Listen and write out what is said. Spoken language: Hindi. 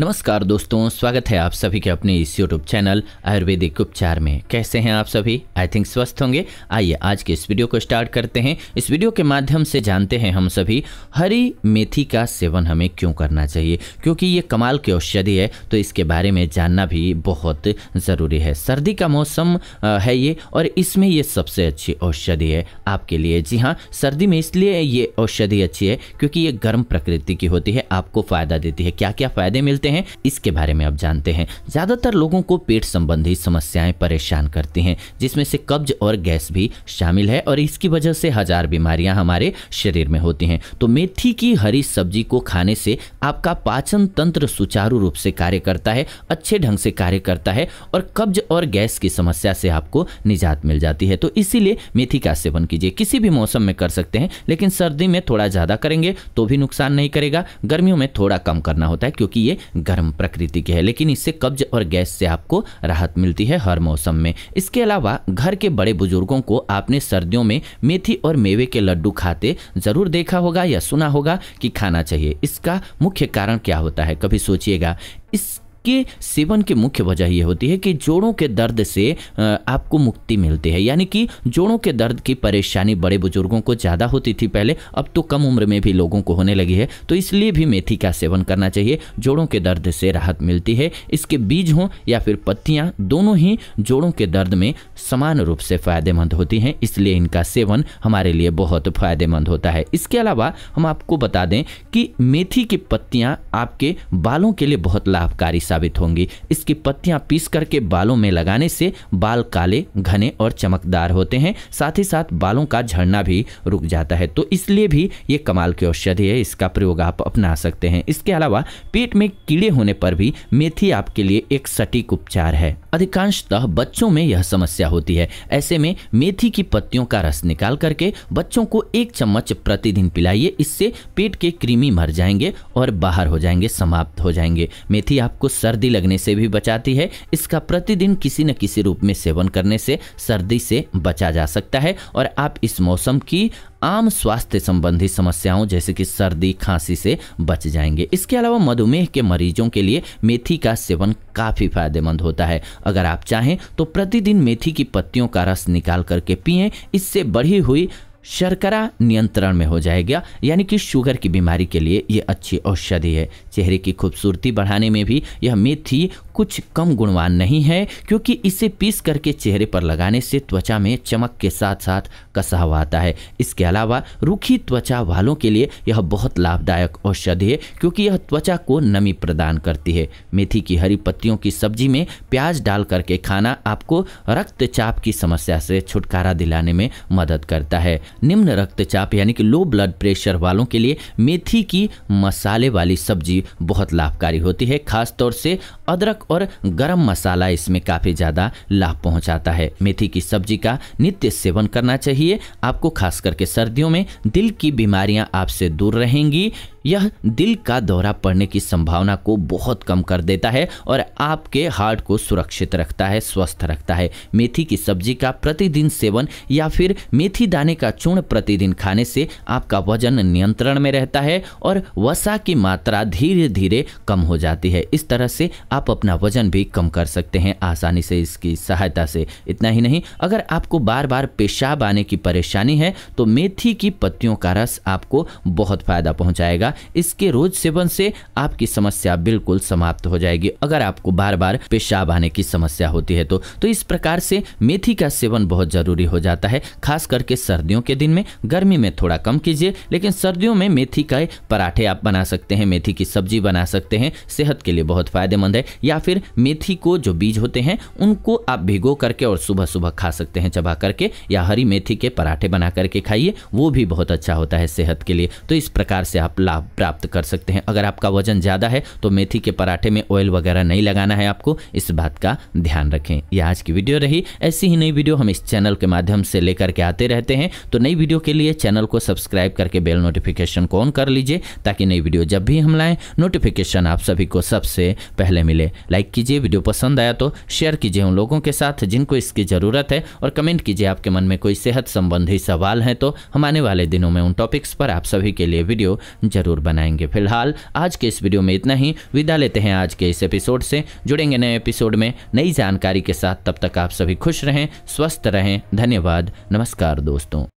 नमस्कार दोस्तों स्वागत है आप सभी के अपने इस यूट्यूब चैनल आयुर्वेदिक उपचार में कैसे हैं आप सभी आई थिंक स्वस्थ होंगे आइए आज के इस वीडियो को स्टार्ट करते हैं इस वीडियो के माध्यम से जानते हैं हम सभी हरी मेथी का सेवन हमें क्यों करना चाहिए क्योंकि ये कमाल की औषधि है तो इसके बारे में जानना भी बहुत ज़रूरी है सर्दी का मौसम है ये और इसमें ये सबसे अच्छी औषधि है आपके लिए जी हाँ सर्दी में इसलिए ये औषधि अच्छी है क्योंकि ये गर्म प्रकृति की होती है आपको फ़ायदा देती है क्या क्या फ़ायदे मिलते होते हैं इसके बारे में आप जानते हैं ज़्यादातर लोगों को पेट संबंधी समस्याएं परेशान करती हैं जिसमें से कब्ज और गैस भी शामिल है और इसकी वजह से हजार बीमारियां हमारे शरीर में होती हैं तो मेथी की हरी सब्जी को खाने से आपका पाचन तंत्र सुचारू रूप से कार्य करता है अच्छे ढंग से कार्य करता है और कब्ज और गैस की समस्या से आपको निजात मिल जाती है तो इसीलिए मेथी का सेवन कीजिए किसी भी मौसम में कर सकते हैं लेकिन सर्दी में थोड़ा ज़्यादा करेंगे तो भी नुकसान नहीं करेगा गर्मियों में थोड़ा कम करना होता है क्योंकि ये गर्म प्रकृति की है लेकिन इससे कब्ज और गैस से आपको राहत मिलती है हर मौसम में इसके अलावा घर के बड़े बुजुर्गों को आपने सर्दियों में मेथी और मेवे के लड्डू खाते ज़रूर देखा होगा या सुना होगा कि खाना चाहिए इसका मुख्य कारण क्या होता है कभी सोचिएगा इस इसके सेवन की मुख्य वजह यह होती है कि जोड़ों के दर्द से आपको मुक्ति मिलती है यानी कि जोड़ों के दर्द की परेशानी बड़े बुजुर्गों को ज़्यादा होती थी पहले अब तो कम उम्र में भी लोगों को होने लगी है तो इसलिए भी मेथी का सेवन करना चाहिए जोड़ों के दर्द से राहत मिलती है इसके बीज हों या फिर पत्तियाँ दोनों ही जोड़ों के दर्द में समान रूप से फायदेमंद होती हैं इसलिए इनका सेवन हमारे लिए बहुत फायदेमंद होता है इसके अलावा हम आपको बता दें कि मेथी की पत्तियाँ आपके बालों के लिए बहुत लाभकारी साबित साबित होंगी इसकी पत्तियां पीस करके बालों में लगाने से बाल काले घने और चमकदार होते हैं साथ ही साथ बालों का झड़ना भी रुक जाता है तो इसलिए भी ये कमाल की औषधि है इसका प्रयोग आप अपना सकते हैं इसके अलावा पेट में कीड़े होने पर भी मेथी आपके लिए एक सटीक उपचार है अधिकांशतः बच्चों में यह समस्या होती है ऐसे में मेथी की पत्तियों का रस निकाल करके बच्चों को एक चम्मच प्रतिदिन पिलाइए इससे पेट के कृमि मर जाएंगे और बाहर हो जाएंगे समाप्त हो जाएंगे मेथी आपको सर्दी लगने से भी बचाती है इसका प्रतिदिन किसी न किसी रूप में सेवन करने से सर्दी से बचा जा सकता है और आप इस मौसम की आम स्वास्थ्य संबंधी समस्याओं जैसे कि सर्दी खांसी से बच जाएंगे इसके अलावा मधुमेह के मरीजों के लिए मेथी का सेवन काफ़ी फायदेमंद होता है अगर आप चाहें तो प्रतिदिन मेथी की पत्तियों का रस निकाल करके पिएं इससे बढ़ी हुई शर्करा नियंत्रण में हो जाएगा यानी कि शुगर की बीमारी के लिए ये अच्छी औषधि है चेहरे की खूबसूरती बढ़ाने में भी यह मेथी कुछ कम गुणवान नहीं है क्योंकि इसे पीस करके चेहरे पर लगाने से त्वचा में चमक के साथ साथ कसाव आता है इसके अलावा रूखी त्वचा वालों के लिए यह बहुत लाभदायक औषधि है क्योंकि यह त्वचा को नमी प्रदान करती है मेथी की हरी पत्तियों की सब्जी में प्याज डाल करके खाना आपको रक्तचाप की समस्या से छुटकारा दिलाने में मदद करता है निम्न रक्तचाप यानी कि लो ब्लड प्रेशर वालों के लिए मेथी की मसाले वाली सब्जी बहुत लाभकारी होती है खासतौर से अदरक और गरम मसाला इसमें काफ़ी ज़्यादा लाभ पहुंचाता है मेथी की सब्जी का नित्य सेवन करना चाहिए आपको खास करके सर्दियों में दिल की बीमारियां आपसे दूर रहेंगी यह दिल का दौरा पड़ने की संभावना को बहुत कम कर देता है और आपके हार्ट को सुरक्षित रखता है स्वस्थ रखता है मेथी की सब्जी का प्रतिदिन सेवन या फिर मेथी दाने का चूर्ण प्रतिदिन खाने से आपका वजन नियंत्रण में रहता है और वसा की मात्रा धीरे धीरे कम हो जाती है इस तरह से आप अपना वजन भी कम कर सकते हैं आसानी से इसकी सहायता से इतना ही नहीं अगर आपको बार बार पेशाब आने की परेशानी है तो मेथी की पत्तियों का रस आपको बहुत फायदा पहुँचाएगा लीजिएगा इसके रोज सेवन से आपकी समस्या बिल्कुल समाप्त हो जाएगी अगर आपको बार बार पेशाब आने की समस्या होती है तो, तो इस प्रकार से मेथी का सेवन बहुत जरूरी हो जाता है खास करके सर्दियों के दिन में गर्मी में थोड़ा कम कीजिए लेकिन सर्दियों में मेथी का पराठे आप बना सकते हैं मेथी की सब्जी बना सकते हैं सेहत के लिए बहुत फायदेमंद है या फिर मेथी को जो बीज होते हैं उनको आप भिगो करके और सुबह सुबह खा सकते हैं चबा करके या हरी मेथी के पराठे बना करके खाइए वो भी बहुत अच्छा होता है सेहत के लिए तो इस प्रकार से आप लाभ आप प्राप्त कर सकते हैं अगर आपका वजन ज़्यादा है तो मेथी के पराठे में ऑयल वगैरह नहीं लगाना है आपको इस बात का ध्यान रखें यह आज की वीडियो रही ऐसी ही नई वीडियो हम इस चैनल के माध्यम से लेकर के आते रहते हैं तो नई वीडियो के लिए चैनल को सब्सक्राइब करके बेल नोटिफिकेशन को ऑन कर लीजिए ताकि नई वीडियो जब भी हम लाएँ नोटिफिकेशन आप सभी को सबसे पहले मिले लाइक कीजिए वीडियो पसंद आया तो शेयर कीजिए उन लोगों के साथ जिनको इसकी ज़रूरत है और कमेंट कीजिए आपके मन में कोई सेहत संबंधी सवाल हैं तो हम आने वाले दिनों में उन टॉपिक्स पर आप सभी के लिए वीडियो जरूर ज़रूर बनाएंगे फिलहाल आज के इस वीडियो में इतना ही विदा लेते हैं आज के इस एपिसोड से जुड़ेंगे नए एपिसोड में नई जानकारी के साथ तब तक आप सभी खुश रहें स्वस्थ रहें धन्यवाद नमस्कार दोस्तों